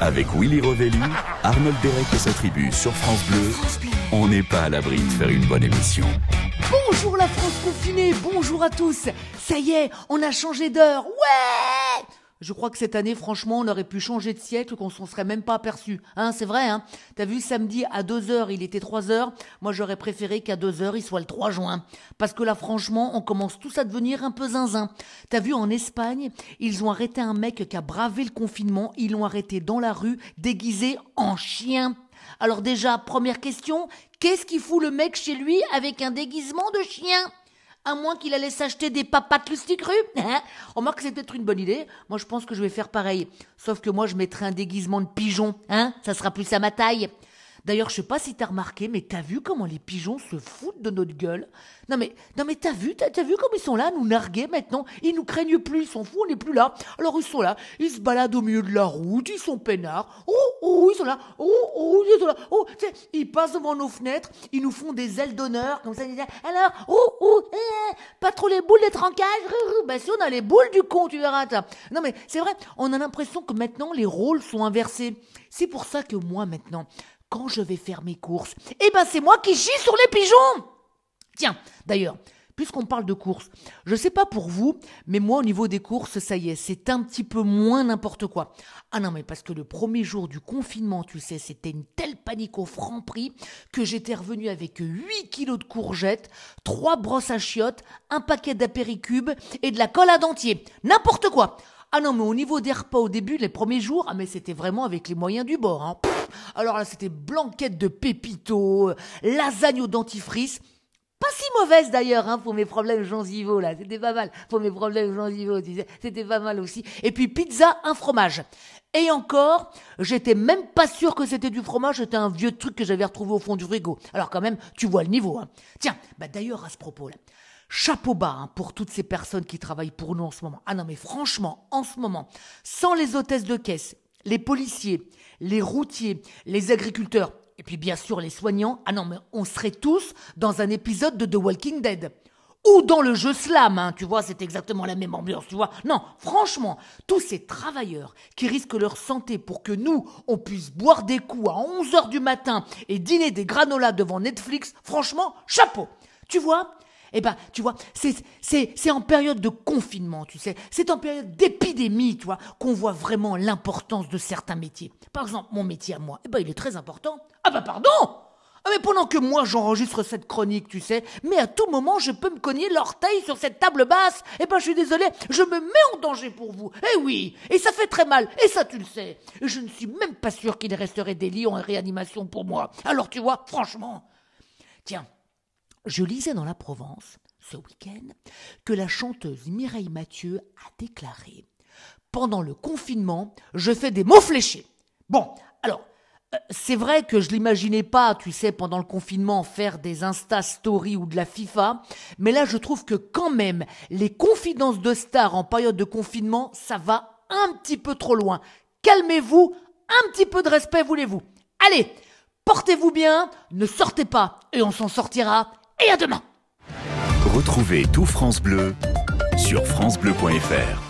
Avec Willy Rovelli, Arnold Derek et sa tribu sur France Bleu, on n'est pas à l'abri de faire une bonne émission. Bonjour la France confinée, bonjour à tous. Ça y est, on a changé d'heure. Ouais je crois que cette année, franchement, on aurait pu changer de siècle, qu'on s'en serait même pas aperçu. Hein, c'est vrai, hein T'as vu, samedi, à 2h, il était 3h. Moi, j'aurais préféré qu'à 2h, il soit le 3 juin. Parce que là, franchement, on commence tous à devenir un peu zinzin. T'as vu, en Espagne, ils ont arrêté un mec qui a bravé le confinement. Ils l'ont arrêté dans la rue, déguisé en chien. Alors déjà, première question, qu'est-ce qui fout le mec chez lui avec un déguisement de chien à moins qu'il allait s'acheter des papates on On Remarque, c'est peut-être une bonne idée. Moi, je pense que je vais faire pareil. Sauf que moi, je mettrai un déguisement de pigeon, hein. Ça sera plus à ma taille. D'ailleurs, je sais pas si t'as remarqué, mais t'as vu comment les pigeons se foutent de notre gueule Non mais, non mais t'as vu, t'as, as vu comme ils sont là, nous narguer maintenant Ils nous craignent plus, ils s'en foutent, on n'est plus là. Alors ils sont là, ils se baladent au milieu de la route, ils sont peinards. Oh, oh, ils sont là, oh, oh, ils sont là. Oh, ils passent devant nos fenêtres, ils nous font des ailes d'honneur, comme ça, alors, oh, oh, eh, pas trop les boules, les trancages. Ben si on a les boules du con, tu verras. Non mais c'est vrai, on a l'impression que maintenant les rôles sont inversés. C'est pour ça que moi maintenant, quand je vais faire mes courses, eh ben c'est moi qui chie sur les pigeons Tiens, d'ailleurs, puisqu'on parle de courses, je sais pas pour vous, mais moi au niveau des courses, ça y est, c'est un petit peu moins n'importe quoi. Ah non, mais parce que le premier jour du confinement, tu sais, c'était une telle panique au franc prix que j'étais revenu avec 8 kilos de courgettes, 3 brosses à chiottes, un paquet d'apéricubes et de la colle à dentier. N'importe quoi ah non, mais au niveau des repas au début, les premiers jours, ah, mais c'était vraiment avec les moyens du bord. Hein. alors là, c'était blanquette de pépito, euh, lasagne au dentifrice. Pas si mauvaise d'ailleurs, hein, pour mes problèmes gengivaux, là. C'était pas mal. Pour mes problèmes gengivaux, c'était pas mal aussi. Et puis pizza, un fromage. Et encore, j'étais même pas sûr que c'était du fromage, c'était un vieux truc que j'avais retrouvé au fond du frigo. Alors quand même, tu vois le niveau. Hein. Tiens, bah d'ailleurs à ce propos là, chapeau bas hein, pour toutes ces personnes qui travaillent pour nous en ce moment. Ah non, mais franchement, en ce moment, sans les hôtesses de caisse, les policiers, les routiers, les agriculteurs, et puis bien sûr les soignants, ah non, mais on serait tous dans un épisode de The Walking Dead. Ou dans le jeu slam, hein, tu vois, c'est exactement la même ambiance, tu vois. Non, franchement, tous ces travailleurs qui risquent leur santé pour que nous, on puisse boire des coups à 11h du matin et dîner des granolas devant Netflix, franchement, chapeau. Tu vois, eh ben, tu vois, c'est en période de confinement, tu sais, c'est en période d'épidémie, tu vois, qu'on voit vraiment l'importance de certains métiers. Par exemple, mon métier à moi, eh ben, il est très important. Ah ben, pardon ah mais pendant que moi j'enregistre cette chronique, tu sais, mais à tout moment je peux me cogner l'orteil sur cette table basse. Eh ben je suis désolé, je me mets en danger pour vous. Eh oui, et ça fait très mal, et ça tu le sais. je ne suis même pas sûr qu'il resterait des lits en réanimation pour moi. Alors tu vois, franchement. Tiens, je lisais dans la Provence, ce week-end, que la chanteuse Mireille Mathieu a déclaré Pendant le confinement, je fais des mots fléchés. Bon, alors, euh, c'est vrai que je l'imaginais pas, tu sais, pendant le confinement, faire des Insta Story ou de la FIFA, mais là je trouve que quand même, les confidences de stars en période de confinement, ça va un petit peu trop loin. Calmez-vous, un petit peu de respect voulez-vous. Allez, portez-vous bien, ne sortez pas, et on s'en sortira, et à demain. Retrouvez tout France Bleu sur francebleu.fr.